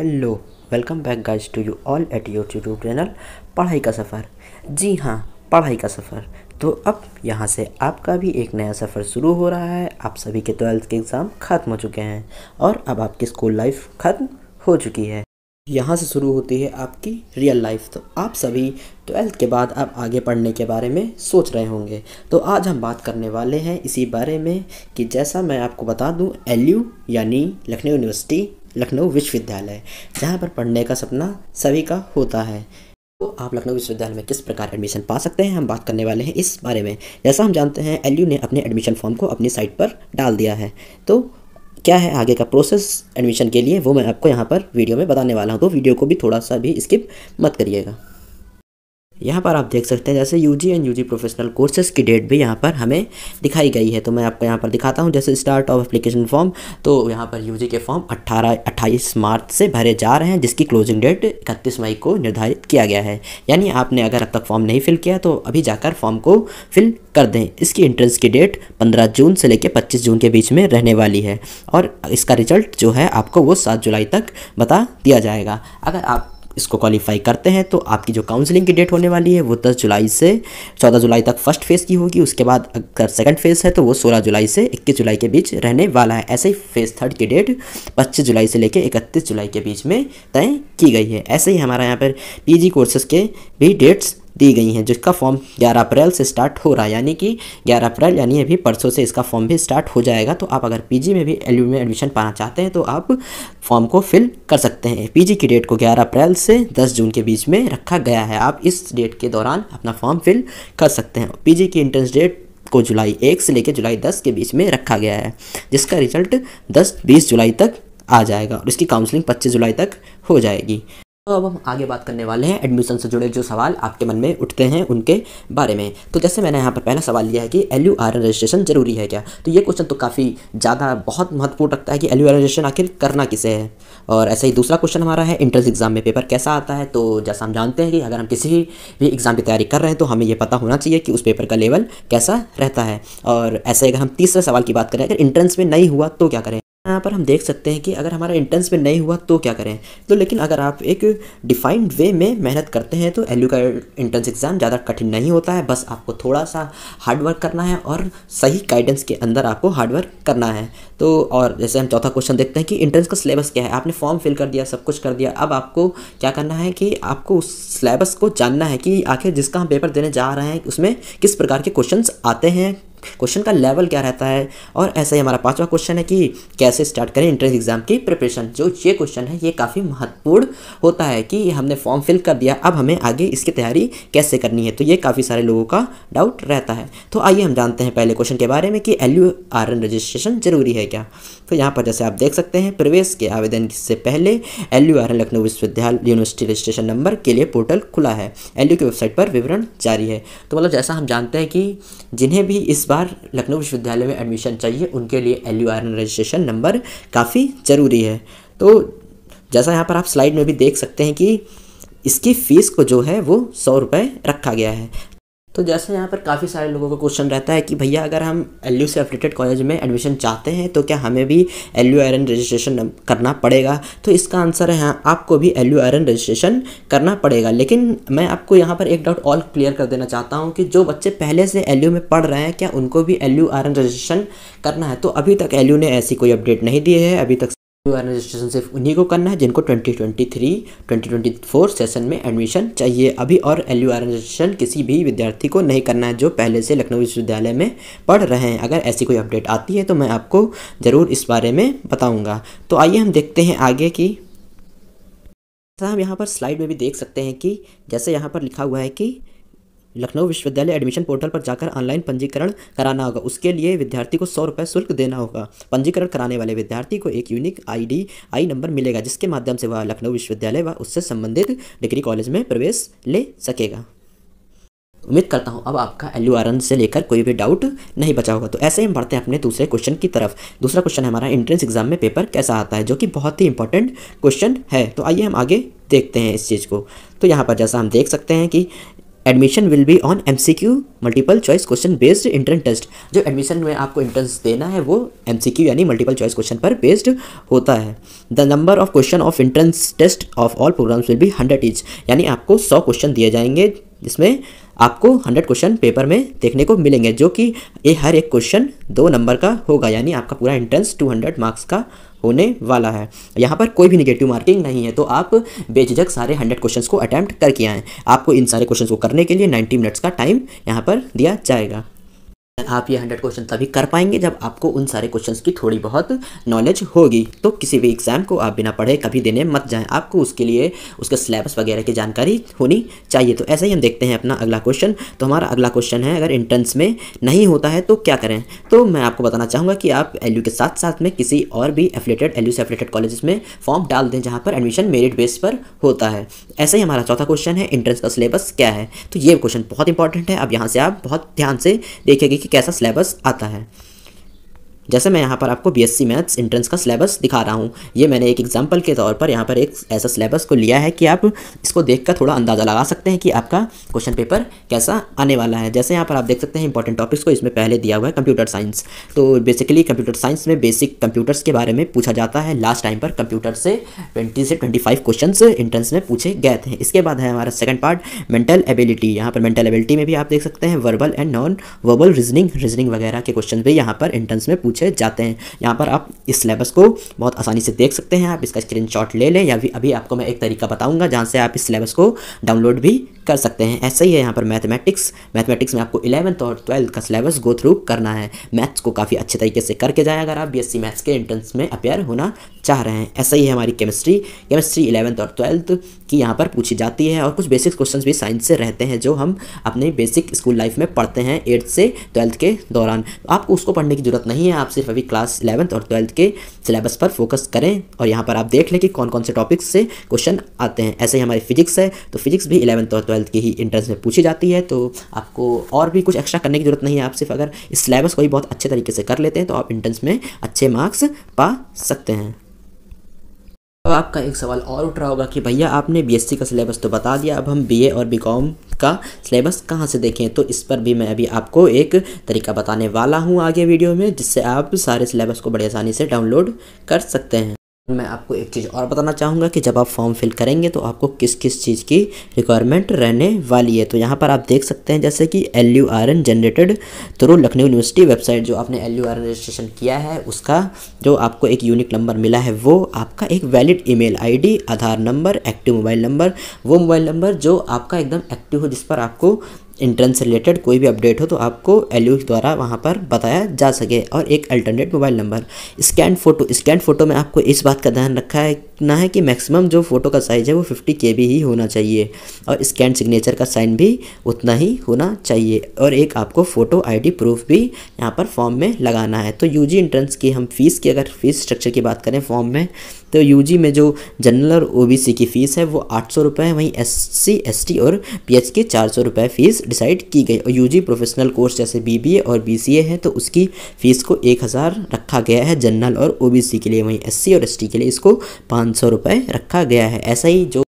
hello welcome back guys to you all at your YouTube channel पढ़ाई का सफ़र जी हाँ पढ़ाई का सफ़र तो अब यहाँ से आपका भी एक नया सफ़र शुरू हो रहा है आप सभी के ट्वेल्थ के एग्ज़ाम ख़त्म हो चुके हैं और अब आपकी स्कूल लाइफ ख़त्म हो चुकी है यहाँ से शुरू होती है आपकी रियल लाइफ तो आप सभी ट्वेल्थ के बाद आप आगे पढ़ने के बारे में सोच रहे होंगे तो आज हम बात करने वाले हैं इसी बारे में कि जैसा मैं आपको बता दूं एल यानी लखनऊ यूनिवर्सिटी लखनऊ विश्वविद्यालय जहाँ पर पढ़ने का सपना सभी का होता है तो आप लखनऊ विश्वविद्यालय में किस प्रकार एडमिशन पा सकते हैं हम बात करने वाले हैं इस बारे में जैसा हम जानते हैं एल ने अपने एडमिशन फॉर्म को अपनी साइट पर डाल दिया है तो क्या है आगे का प्रोसेस एडमिशन के लिए वो मैं आपको यहाँ पर वीडियो में बताने वाला हूँ तो वीडियो को भी थोड़ा सा भी स्किप मत करिएगा यहाँ पर आप देख सकते हैं जैसे U G and U G professional courses की डेट भी यहाँ पर हमें दिखाई गई है तो मैं आपको यहाँ पर दिखाता हूँ जैसे स्टार्ट ऑफ एप्लीकेशन फॉर्म तो यहाँ पर यू जी के फॉर्म अट्ठारह अट्ठाईस मार्च से भरे जा रहे हैं जिसकी क्लोजिंग डेट इकतीस मई को निर्धारित किया गया है यानी आपने अगर अब तक फॉर्म नहीं फिल किया तो अभी जाकर फॉर्म को फिल कर दें इसकी एंट्रेंस की डेट पंद्रह जून से लेकर पच्चीस जून के बीच में रहने वाली है और इसका रिजल्ट जो है आपको वो सात जुलाई तक बता दिया जाएगा अगर आप इसको क्वालिफाई करते हैं तो आपकी जो काउंसलिंग की डेट होने वाली है वो दस जुलाई से चौदह जुलाई तक फर्स्ट फेज़ की होगी उसके बाद अगर सेकंड फेज़ है तो वो सोलह जुलाई से इक्कीस जुलाई के बीच रहने वाला है ऐसे ही फेज़ थर्ड की डेट पच्चीस जुलाई से लेकर इकतीस जुलाई के बीच में तय की गई है ऐसे ही हमारा यहाँ पर पी कोर्सेज़ के भी डेट्स दी गई हैं जिसका फॉर्म 11 अप्रैल से स्टार्ट हो रहा है यानी कि 11 अप्रैल यानी अभी परसों से इसका फॉर्म भी स्टार्ट हो जाएगा तो आप अगर पीजी में भी एल में एडमिशन पाना चाहते हैं तो आप फॉर्म को फिल कर सकते हैं पीजी की डेट को 11 अप्रैल से 10 जून के बीच में रखा गया है आप इस डेट के दौरान अपना फॉर्म फिल कर सकते हैं पी की इंट्रेंस डेट को जुलाई एक से लेकर जुलाई दस के बीच में रखा गया है जिसका रिजल्ट दस बीस जुलाई तक आ जाएगा और इसकी काउंसलिंग पच्चीस जुलाई तक हो जाएगी तो अब हम आगे बात करने वाले हैं एडमिशन से जुड़े जो सवाल आपके मन में उठते हैं उनके बारे में तो जैसे मैंने यहाँ पर पहला सवाल लिया है कि एल यू आर रजिस्ट्रेशन जरूरी है क्या तो ये क्वेश्चन तो काफ़ी ज़्यादा बहुत महत्वपूर्ण रखता है कि एल यू आर रजिस्ट्रेशन आखिर करना किसे है और ऐसा ही दूसरा क्वेश्चन हमारा है इंट्रेंस एग्ज़ाम में पेपर कैसा आता है तो जैसा हम जानते हैं कि अगर हम किसी भी एग्ज़ाम की तैयारी कर रहे हैं तो हमें ये पता होना चाहिए कि उस पेपर का लेवल कैसा रहता है और ऐसे अगर हम तीसरे सवाल की बात करें अगर इंट्रेंस में नहीं हुआ तो क्या करें यहाँ पर हम देख सकते हैं कि अगर हमारा इंट्रेंस में नहीं हुआ तो क्या करें तो लेकिन अगर आप एक डिफाइंड वे में मेहनत करते हैं तो एल का इंट्रेंस एग्ज़ाम ज़्यादा कठिन नहीं होता है बस आपको थोड़ा सा हार्डवर्क करना है और सही गाइडेंस के अंदर आपको हार्डवर्क करना है तो और जैसे हम चौथा क्वेश्चन देखते हैं कि इंट्रेंस का सिलेबस क्या है आपने फॉर्म फिल कर दिया सब कुछ कर दिया अब आपको क्या करना है कि आपको उस सिलेबस को जानना है कि आखिर जिसका हम पेपर देने जा रहे हैं उसमें किस प्रकार के क्वेश्चन आते हैं क्वेश्चन का लेवल क्या रहता है और ऐसा ही हमारा पाँचवा क्वेश्चन है कि कैसे स्टार्ट करें इंट्रेंस एग्जाम की प्रिपरेशन जो ये क्वेश्चन है ये काफ़ी महत्वपूर्ण होता है कि हमने फॉर्म फिल कर दिया अब हमें आगे इसकी तैयारी कैसे करनी है तो ये काफ़ी सारे लोगों का डाउट रहता है तो आइए हम जानते हैं पहले क्वेश्चन के बारे में कि L U R N registration जरूरी है क्या तो यहाँ पर जैसे आप देख सकते हैं प्रवेश के आवेदन से पहले L U R N Lucknow विश्वविद्यालय यूनिवर्सिटी रजिस्ट्रेशन नंबर के लिए पोर्टल खुला है एल की वेबसाइट पर विवरण जारी है तो मतलब जैसा हम जानते हैं कि जिन्हें भी इस बार लखनऊ विश्वविद्यालय में एडमिशन चाहिए उनके लिए एल रजिस्ट्रेशन नंबर काफ़ी ज़रूरी है तो जैसा यहाँ पर आप स्लाइड में भी देख सकते हैं कि इसकी फ़ीस को जो है वो सौ रुपये रखा गया है तो जैसे यहाँ पर काफ़ी सारे लोगों का क्वेश्चन रहता है कि भैया अगर हम एल से अफिलेटेड कॉलेज में एडमिशन चाहते हैं तो क्या हमें भी एल यू रजिस्ट्रेशन करना पड़ेगा तो इसका आंसर है हाँ, आपको भी एल यू रजिस्ट्रेशन करना पड़ेगा लेकिन मैं आपको यहाँ पर एक डाउट ऑल क्लियर कर देना चाहता हूँ कि जो बच्चे पहले से एल में पढ़ रहे हैं क्या उनको भी एल यू रजिस्ट्रेशन करना है तो अभी तक एल ने ऐसी कोई अपडेट नहीं दी है अभी तक रजिस्ट्रेशन सिर्फ उन्हीं को करना है जिनको 2023, 2024 सेशन में एडमिशन चाहिए अभी और एल यू रजिस्ट्रेशन किसी भी विद्यार्थी को नहीं करना है जो पहले से लखनऊ विश्वविद्यालय में पढ़ रहे हैं अगर ऐसी कोई अपडेट आती है तो मैं आपको ज़रूर इस बारे में बताऊँगा तो आइए हम देखते हैं आगे कि हम यहाँ पर स्लाइड में भी देख सकते हैं कि जैसे यहाँ पर लिखा हुआ है कि लखनऊ विश्वविद्यालय एडमिशन पोर्टल पर जाकर ऑनलाइन पंजीकरण कराना होगा उसके लिए विद्यार्थी को सौ रुपये शुल्क देना होगा पंजीकरण कराने वाले विद्यार्थी को एक यूनिक आईडी आई नंबर मिलेगा जिसके माध्यम से वह लखनऊ विश्वविद्यालय व उससे संबंधित डिग्री कॉलेज में प्रवेश ले सकेगा उम्मीद करता हूँ अब आपका एल से लेकर कोई भी डाउट नहीं बचा होगा तो ऐसे ही बढ़ते हैं अपने दूसरे क्वेश्चन की तरफ दूसरा क्वेश्चन हमारा एंट्रेंस एग्जाम में पेपर कैसा आता है जो कि बहुत ही इंपॉर्टेंट क्वेश्चन है तो आइए हम आगे देखते हैं इस चीज़ को तो यहाँ पर जैसा हम देख सकते हैं कि admission will be on M C Q multiple choice question based entrance test जो एडमिशन में आपको इंट्रेंस देना है वो एम सी क्यू यानी मल्टीपल चॉइस क्वेश्चन पर बेस्ड होता है the number of question of entrance test of all programs will be hundred each यानी आपको सौ क्वेश्चन दिए जाएंगे जिसमें आपको हंड्रेड क्वेश्चन पेपर में देखने को मिलेंगे जो कि ये हर एक क्वेश्चन दो नंबर का होगा यानी आपका पूरा इंट्रेंस टू हंड्रेड मार्क्स का होने वाला है यहाँ पर कोई भी निगेटिव मार्किंग नहीं है तो आप बेझिझक सारे हंड्रेड क्वेश्चन को अटैम्प्ट करके आएँ आपको इन सारे क्वेश्चन को करने के लिए नाइन्टी मिनट्स का टाइम यहाँ पर दिया जाएगा आप ये हंड्रेड क्वेश्चन तभी कर पाएंगे जब आपको उन सारे क्वेश्चन की थोड़ी बहुत नॉलेज होगी तो किसी भी एग्ज़ाम को आप बिना पढ़े कभी देने मत जाएं आपको उसके लिए उसके सिलेबस वगैरह की जानकारी होनी चाहिए तो ऐसा ही हम देखते हैं अपना अगला क्वेश्चन तो हमारा अगला क्वेश्चन है अगर इंट्रेंस में नहीं होता है तो क्या करें तो मैं आपको बताना चाहूँगा कि आप एल के साथ साथ में किसी और भी एफिलेटेड एल से एफिलेटेड कॉलेज में फॉर्म डाल दें जहाँ पर एडमिशन मेरिट बेस पर होता है ऐसे ही हमारा चौथा क्वेश्चन है इंट्रेंस का सिलेबस क्या है तो ये क्वेश्चन बहुत इंपॉर्टेंट है अब यहाँ से आप बहुत ध्यान से देखेंगे कि कैसा सिलेबस आता है जैसे मैं यहाँ पर आपको बी मैथ्स इंट्रेंस का सिलेबस दिखा रहा हूँ ये मैंने एक एग्जाम्पल के तौर पर यहाँ पर एक ऐसा सिलेबस को लिया है कि आप इसको देख कर थोड़ा अंदाज़ा लगा सकते हैं कि आपका क्वेश्चन पेपर कैसा आने वाला है जैसे यहाँ पर आप देख सकते हैं इंपॉर्टेंट टॉपिक्स को इसमें पहले दिया हुआ है कंप्यूटर साइंस तो बेसिकली कंप्यूटर साइंस में बेसिक कंप्यूटर्स के बारे में पूछा जाता है लास्ट टाइम पर कंप्यूटर से ट्वेंटी से ट्वेंटी फाइव क्वेश्चन इंट्रेंस में पूछे गए थे इसके बाद है हमारा सेकंड पार्ट मेंटल एबिलिटी यहाँ पर मेंटल एबिलिटी में भी आप देख सकते हैं verbal and non verbal reasoning reasoning वगैरह के क्वेश्चन भी यहाँ पर इंट्रेंस में पूछे पीछे जाते हैं यहाँ पर आप इस सिलेबस को बहुत आसानी से देख सकते हैं आप इसका स्क्रीन ले लें या भी अभी आपको मैं एक तरीका बताऊँगा जहाँ से आप इस सिलेबस को डाउनलोड भी कर सकते हैं ऐसे ही है यहाँ पर मैथमेटिक्स मैथमेटिक्स में आपको इलेवंथ और ट्वेल्थ का सिलेबस गो थ्रू करना है मैथ्स को काफ़ी अच्छे तरीके से करके जाए अगर आप बीएससी मैथ्स के एंट्रेंस में अपेयर होना चाह रहे हैं ऐसा ही है हमारी केमिस्ट्री केमिस्ट्री इलेवंथ और ट्वेल्थ की यहाँ पर पूछी जाती है और कुछ बेसिक क्वेश्चन भी साइंस से रहते हैं जो हम अपने बेसिक स्कूल लाइफ में पढ़ते हैं एट्थ से ट्वेल्थ के दौरान आपको उसको पढ़ने की जरूरत नहीं है आप सिर्फ अभी क्लास इलेवंथ और ट्वेल्थ के सिलेबस पर फोकस करें और यहाँ पर आप देख लें कि कौन कौन से टॉपिक्स से क्वेश्चन आते हैं ऐसे ही हमारी फिजिक्स है तो फिजिक्स भी इलेवंथ और ट्वेल्थ की ही इंट्रेंस में पूछी जाती है तो आपको और भी कुछ एक्स्ट्रा करने की जरूरत नहीं है आप सिर्फ अगर इस सिलेबस को ही बहुत अच्छे तरीके से कर लेते हैं तो आप इंट्रेंस में अच्छे मार्क्स पा सकते हैं अब आपका एक सवाल और उठ रहा होगा कि भैया आपने बीएससी का सिलेबस तो बता दिया अब हम बीए और बीकॉम का सिलेबस कहाँ से देखें तो इस पर भी मैं अभी आपको एक तरीका बताने वाला हूँ आगे वीडियो में जिससे आप सारे सिलेबस को बड़ी आसानी से डाउनलोड कर सकते हैं मैं आपको एक चीज़ और बताना चाहूँगा कि जब आप फॉर्म फिल करेंगे तो आपको किस किस चीज़ की रिक्वायरमेंट रहने वाली है तो यहाँ पर आप देख सकते हैं जैसे कि L U R N generated through Lucknow university website जो आपने L U R N registration किया है उसका जो आपको एक यूनिक नंबर मिला है वो आपका एक valid I D Aadhaar number active mobile number वो मोबाइल नंबर जो आपका एकदम एक्टिव हो जिस पर आपको इंट्रेंस रिलेटेड कोई भी अपडेट हो तो आपको एल द्वारा वहाँ पर बताया जा सके और एक alternate mobile number scan photo scan photo में आपको इस बात का ध्यान रखा है ना है कि मैक्सिमम जो फ़ोटो का साइज़ है वो फिफ्टी के ही होना चाहिए और स्कैन सिग्नेचर का साइन भी उतना ही होना चाहिए और एक आपको फ़ोटो आईडी प्रूफ भी यहाँ पर फॉर्म में लगाना है तो यूजी इंट्रेंस की हम फ़ीस की अगर फ़ीस स्ट्रक्चर की बात करें फॉर्म में तो यूजी में जो जनरल और ओ की फ़ीस है वो आठ सौ रुपये है वहीं एस सी और पी की चार सौ रुपये फ़ीस डिसाइड की गई और यूजी प्रोफेशनल कोर्स जैसे बीबीए और बीसीए हैं तो उसकी फ़ीस को एक हज़ार रखा गया है जनरल और ओबीसी के लिए वहीं एससी और एसटी के लिए इसको पाँच सौ रुपये रखा गया है ऐसा ही जो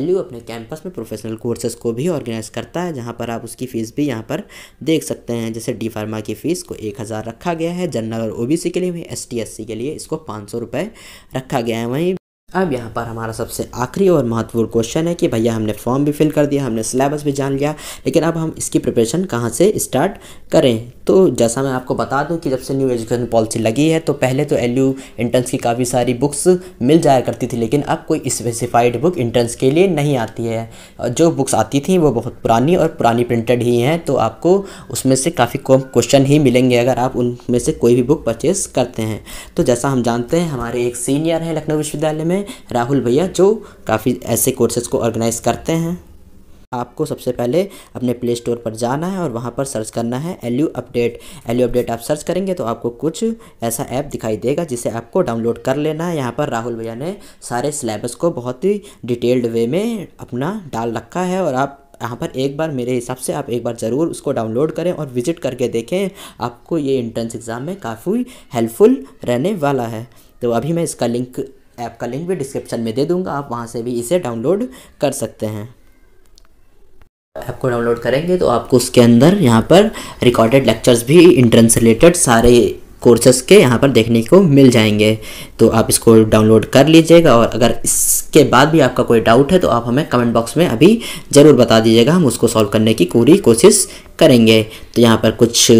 एल अपने कैंपस में प्रोफेशनल कोर्सेज को भी ऑर्गेनाइज करता है जहाँ पर आप उसकी फ़ीस भी यहाँ पर देख सकते हैं जैसे डी फार्मा की फ़ीस को एक हज़ार रखा गया है जनरल और ओबीसी के लिए वहीं एस टी के लिए इसको पाँच सौ रुपये रखा गया है वहीं अब यहाँ पर हमारा सबसे आखिरी और महत्वपूर्ण क्वेश्चन है कि भैया हमने फॉर्म भी फिल कर दिया हमने सिलेबस भी जान लिया लेकिन अब हम इसकी प्रिपरेशन कहाँ से स्टार्ट करें तो जैसा मैं आपको बता दूं कि जब से न्यू एजुकेशन पॉलिसी लगी है तो पहले तो एल यू इंटर्न्स की काफ़ी सारी बुक्स मिल जाया करती थी लेकिन अब कोई स्पेसिफाइड बुक इंटर्न्स के लिए नहीं आती है जो बुक्स आती थी वो बहुत पुरानी और पुरानी प्रिंटेड ही हैं तो आपको उसमें से काफ़ी कम क्वेश्चन ही मिलेंगे अगर आप उनमें से कोई भी बुक परचेज़ करते हैं तो जैसा हम जानते हैं हमारे एक सीनियर हैं लखनऊ विश्वविद्यालय में राहुल भैया जो काफ़ी ऐसे कोर्सेज़ को ऑर्गेनाइज़ करते हैं आपको सबसे पहले अपने प्ले स्टोर पर जाना है और वहाँ पर सर्च करना है L U update L U update आप सर्च करेंगे तो आपको कुछ ऐसा ऐप दिखाई देगा जिसे आपको डाउनलोड कर लेना है यहाँ पर राहुल भैया ने सारे सिलेबस को बहुत ही डिटेल्ड वे में अपना डाल रखा है और आप यहाँ पर एक बार मेरे हिसाब से आप एक बार ज़रूर उसको डाउनलोड करें और विजिट करके देखें आपको ये इंट्रेंस एग्ज़ाम में काफ़ी हेल्पफुल रहने वाला है तो अभी मैं इसका लिंक ऐप का लिंक भी डिस्क्रिप्शन में दे दूँगा आप वहाँ से भी इसे डाउनलोड कर सकते हैं ऐप को डाउनलोड करेंगे तो आपको उसके अंदर यहाँ पर रिकॉर्डेड लेक्चर्स भी इंट्रेंस रिलेटेड सारे कोर्सेज़ के यहाँ पर देखने को मिल जाएंगे तो आप इसको डाउनलोड कर लीजिएगा और अगर इसके बाद भी आपका कोई डाउट है तो आप हमें कमेंट बॉक्स में अभी ज़रूर बता दीजिएगा हम उसको सॉल्व करने की पूरी कोशिश करेंगे तो यहाँ पर कुछ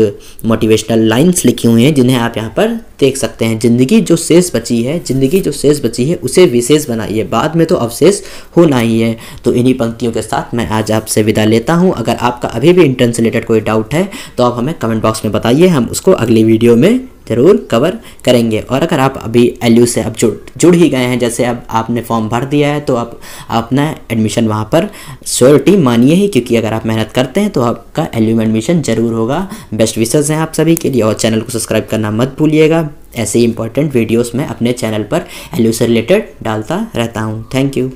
मोटिवेशनल लाइन्स लिखी हुई हैं जिन्हें आप यहाँ पर देख सकते हैं ज़िंदगी जो शेष बची है ज़िंदगी जो शेष बची है उसे विशेष बनाइए बाद में तो अवशेष होना ही है तो इन्हीं पंक्तियों के साथ मैं आज आपसे विदा लेता हूँ अगर आपका अभी भी इंटर्न से रिलेटेड कोई डाउट है तो आप हमें कमेंट बॉक्स में बताइए हम उसको अगली वीडियो में ज़रूर कवर करेंगे और अगर आप अभी एल से अब जुड़ जुड़ ही गए हैं जैसे अब आपने फॉर्म भर दिया है तो आप अपना एडमिशन वहाँ पर श्योरिटी मानिए ही क्योंकि अगर आप मेहनत करते हैं तो आपका एल में एडमिशन ज़रूर होगा बेस्ट विशेज़ हैं आप सभी के लिए और चैनल को सब्सक्राइब करना मत भूलिएगा ऐसे ही इंपॉर्टेंट वीडियोज़ मैं अपने चैनल पर एल से रिलेटेड डालता रहता हूँ थैंक यू